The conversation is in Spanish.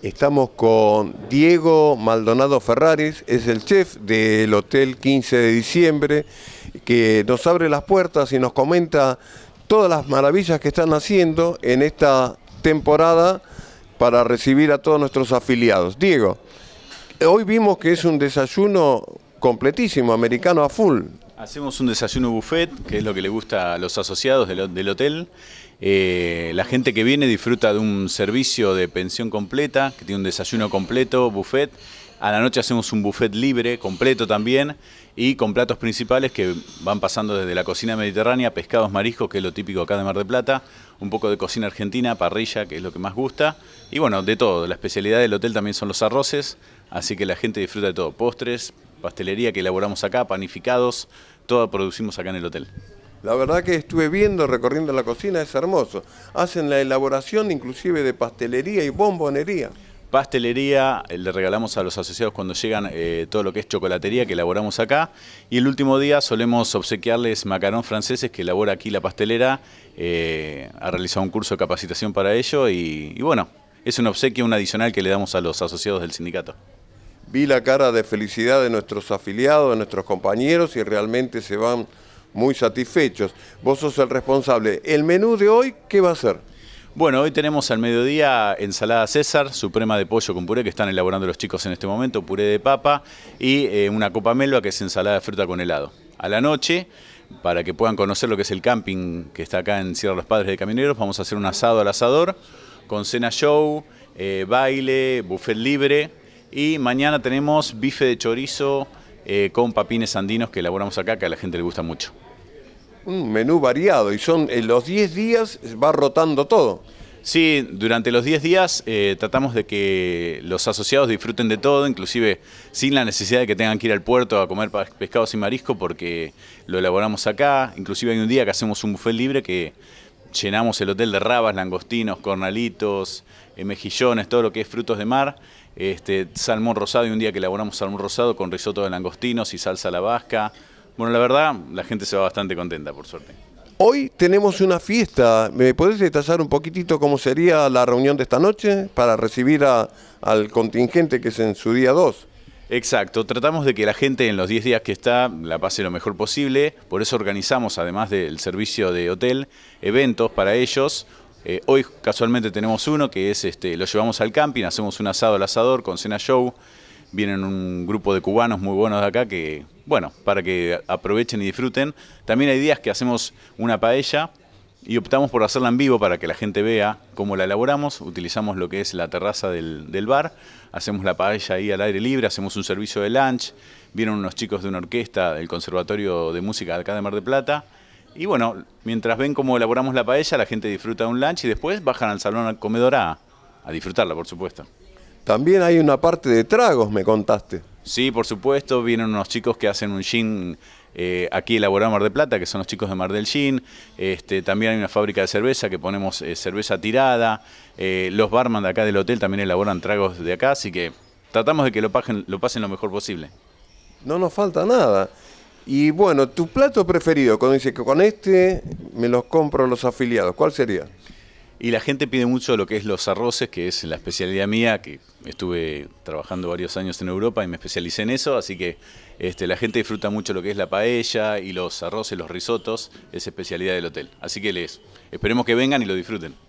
Estamos con Diego Maldonado Ferraris, es el chef del Hotel 15 de Diciembre, que nos abre las puertas y nos comenta todas las maravillas que están haciendo en esta temporada para recibir a todos nuestros afiliados. Diego, hoy vimos que es un desayuno completísimo, americano a full. Hacemos un desayuno buffet, que es lo que le gusta a los asociados del, hotel. Eh, la gente que viene disfruta de un servicio de pensión completa, que tiene un desayuno completo, buffet. A la noche hacemos un buffet libre, completo también, y con platos principales que van pasando desde la cocina mediterránea, pescados, mariscos, que es lo típico acá de Mar de Plata, un poco de cocina argentina, parrilla, que es lo que más gusta, y bueno, de todo. La especialidad del hotel también son los arroces, así que la gente disfruta de todo, postres, pastelería que elaboramos acá, panificados, todo producimos acá en el hotel. La verdad que estuve viendo, recorriendo la cocina, es hermoso. Hacen la elaboración inclusive de pastelería y bombonería. Pastelería, eh, le regalamos a los asociados cuando llegan eh, todo lo que es chocolatería que elaboramos acá. Y el último día solemos obsequiarles macarón franceses que elabora aquí la pastelera. Eh, ha realizado un curso de capacitación para ello y, y bueno, es un obsequio, un adicional que le damos a los asociados del sindicato vi la cara de felicidad de nuestros afiliados, de nuestros compañeros y realmente se van muy satisfechos. Vos sos el responsable. ¿El menú de hoy qué va a ser? Bueno, hoy tenemos al mediodía ensalada César, suprema de pollo con puré que están elaborando los chicos en este momento, puré de papa y eh, una copa melva que es ensalada de fruta con helado. A la noche, para que puedan conocer lo que es el camping que está acá en Sierra de los Padres de Camineros, vamos a hacer un asado al asador con cena show, eh, baile, buffet libre y mañana tenemos bife de chorizo eh, con papines andinos que elaboramos acá, que a la gente le gusta mucho. Un menú variado y son en eh, los 10 días va rotando todo. Sí, durante los 10 días eh, tratamos de que los asociados disfruten de todo, inclusive sin la necesidad de que tengan que ir al puerto a comer pescados y marisco porque lo elaboramos acá. Inclusive hay un día que hacemos un buffet libre que llenamos el hotel de rabas, langostinos, cornalitos, eh, mejillones, todo lo que es frutos de mar. Este, salmón rosado y un día que elaboramos salmón rosado con risotto de langostinos y salsa a la vasca. Bueno, la verdad, la gente se va bastante contenta, por suerte. Hoy tenemos una fiesta. ¿Me podés detallar un poquitito cómo sería la reunión de esta noche para recibir al contingente que es en su día 2? Exacto, tratamos de que la gente en los 10 días que está la pase lo mejor posible, por eso organizamos, además del servicio de hotel, eventos para ellos. Eh, hoy casualmente tenemos uno que es, este, lo llevamos al camping, hacemos un asado al asador con cena show, vienen un grupo de cubanos muy buenos de acá que, bueno, para que aprovechen y disfruten. También hay días que hacemos una paella y optamos por hacerla en vivo para que la gente vea cómo la elaboramos. Utilizamos lo que es la terraza del, bar, hacemos la paella ahí al aire libre, hacemos un servicio de lunch. Vieron unos chicos de una orquesta del Conservatorio de Música de acá de Mar de Plata. Y bueno, mientras ven cómo elaboramos la paella, la gente disfruta un lunch y después bajan al salón al comedor a disfrutarla, por supuesto. También hay una parte de tragos, me contaste. Sí, por supuesto, vienen unos chicos que hacen un gin eh, aquí elaborado en Mar de Plata, que son los chicos de Mar del Gin. Este, también hay una fábrica de cerveza que ponemos eh, cerveza tirada. Eh, los barman de acá del hotel también elaboran tragos de acá, así que tratamos de que lo pasen lo, pasen lo mejor posible. No nos falta nada. Y bueno, tu plato preferido, cuando dices que con este me los compro los afiliados, ¿cuál sería? Y la gente pide mucho lo que es los arroces, que es la especialidad mía, que estuve trabajando varios años en Europa y me especialicé en eso, así que este, la gente disfruta mucho lo que es la paella y los arroces, los risotos, es especialidad del hotel. Así que les esperemos que vengan y lo disfruten.